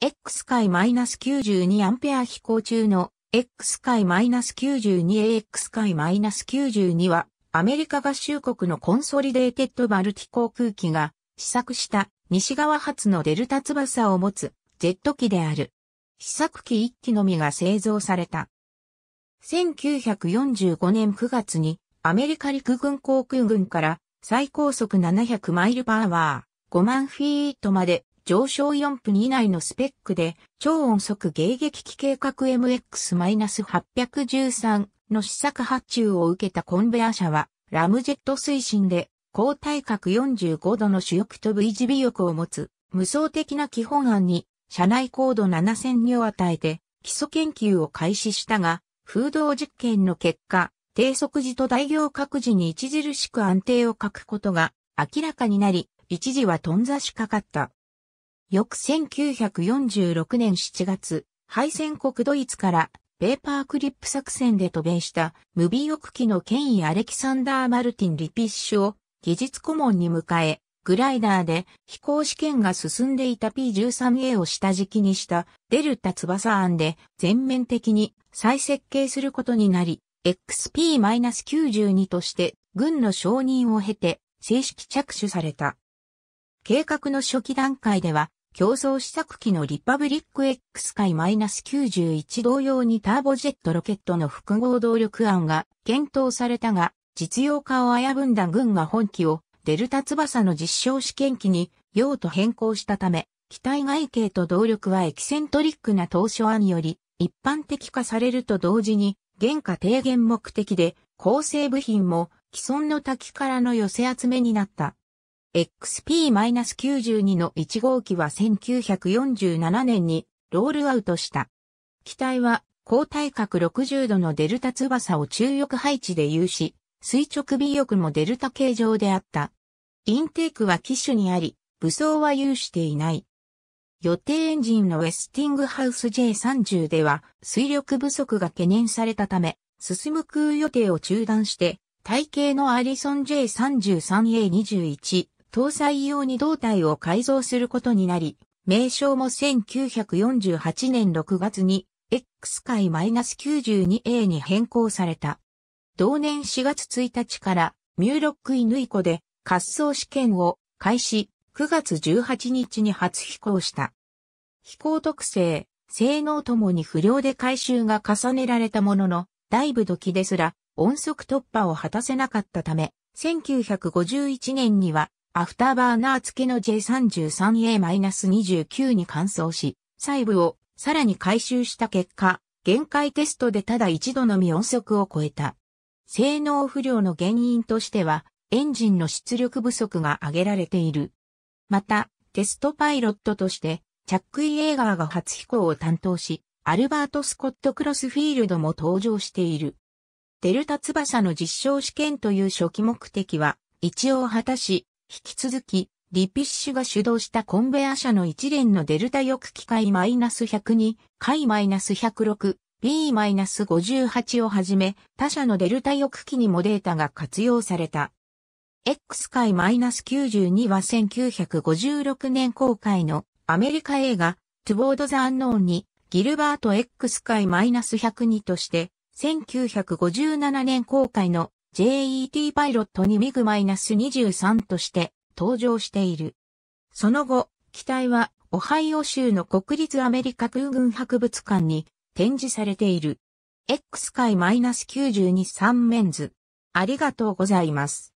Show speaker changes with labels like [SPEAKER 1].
[SPEAKER 1] X 回9 2ア飛行中の X 回 -92AX 回 -92 はアメリカ合衆国のコンソリデーテッドバルティ航空機が試作した西側発のデルタ翼を持つジェット機である。試作機1機のみが製造された。1945年9月にアメリカ陸軍航空軍から最高速700マイルパワー5万フィートまで上昇4分以内のスペックで、超音速迎撃機計画 MX-813 の試作発注を受けたコンベア車は、ラムジェット推進で、高体角45度の主翼と V 字尾翼を持つ、無双的な基本案に、車内高度7000に与えて、基礎研究を開始したが、風洞実験の結果、低速時と大行角時に著しく安定を欠くことが明らかになり、一時は頓挫しかかった。翌1946年7月、敗戦国ドイツからペーパークリップ作戦で渡米した無美翼機の権威アレキサンダー・マルティン・リピッシュを技術顧問に迎え、グライダーで飛行試験が進んでいた P13A を下敷きにしたデルタ翼案で全面的に再設計することになり、XP-92 として軍の承認を経て正式着手された。計画の初期段階では競争試作機のリパブリック X 回 -91 同様にターボジェットロケットの複合動力案が検討されたが、実用化を危ぶんだ軍が本機をデルタ翼の実証試験機に用途変更したため、機体外形と動力はエキセントリックな当初案より一般的化されると同時に、原価低減目的で構成部品も既存の滝からの寄せ集めになった。XP-92 の1号機は1947年にロールアウトした。機体は高体角60度のデルタ翼を中翼配置で有し、垂直尾翼もデルタ形状であった。インテークは機種にあり、武装は有していない。予定エンジンのウェスティングハウス J30 では水力不足が懸念されたため、進む空予定を中断して、体型のアリソン J33A21 搭載用に胴体を改造することになり、名称も1948年6月に X 回 -92A に変更された。同年4月1日からミューロックイヌイコで滑走試験を開始9月18日に初飛行した。飛行特性、性能ともに不良で回収が重ねられたものの、いぶ時ですら音速突破を果たせなかったため、1951年にはアフターバーナー付けの J33A-29 に換装し、細部をさらに回収した結果、限界テストでただ一度のみ音速を超えた。性能不良の原因としては、エンジンの出力不足が挙げられている。また、テストパイロットとして、チャックイ・エーガーが初飛行を担当し、アルバート・スコット・クロスフィールドも登場している。デルタ翼の実証試験という初期目的は、一応果たし、引き続き、リピッシュが主導したコンベア社の一連のデルタ翼機械 -102、回 -106、B-58 をはじめ、他社のデルタ翼機にもデータが活用された。X 回 -92 は1956年公開のアメリカ映画、トゥボード・ザ・アンノーンに、ギルバート X 回 -102 として、1957年公開の JET パイロットにイナス2 3として登場している。その後、機体はオハイオ州の国立アメリカ空軍博物館に展示されている。X 回 -92 3メンズ。ありがとうございます。